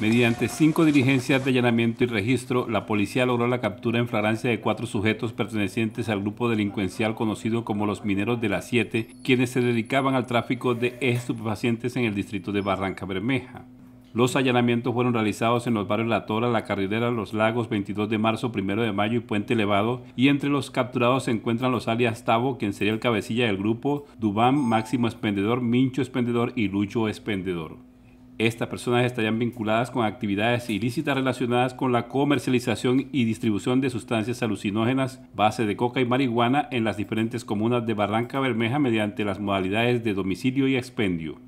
Mediante cinco diligencias de allanamiento y registro, la policía logró la captura en flagrancia de cuatro sujetos pertenecientes al grupo delincuencial conocido como los Mineros de las Siete, quienes se dedicaban al tráfico de estupefacientes en el distrito de Barranca Bermeja. Los allanamientos fueron realizados en los barrios La Tora, La Carrilera, Los Lagos, 22 de marzo, 1 de mayo y Puente Elevado, y entre los capturados se encuentran los alias Tavo, quien sería el cabecilla del grupo, Dubán, Máximo Espendedor, Mincho Espendedor y Lucho Espendedor. Estas personas estarían vinculadas con actividades ilícitas relacionadas con la comercialización y distribución de sustancias alucinógenas, base de coca y marihuana en las diferentes comunas de Barranca Bermeja mediante las modalidades de domicilio y expendio.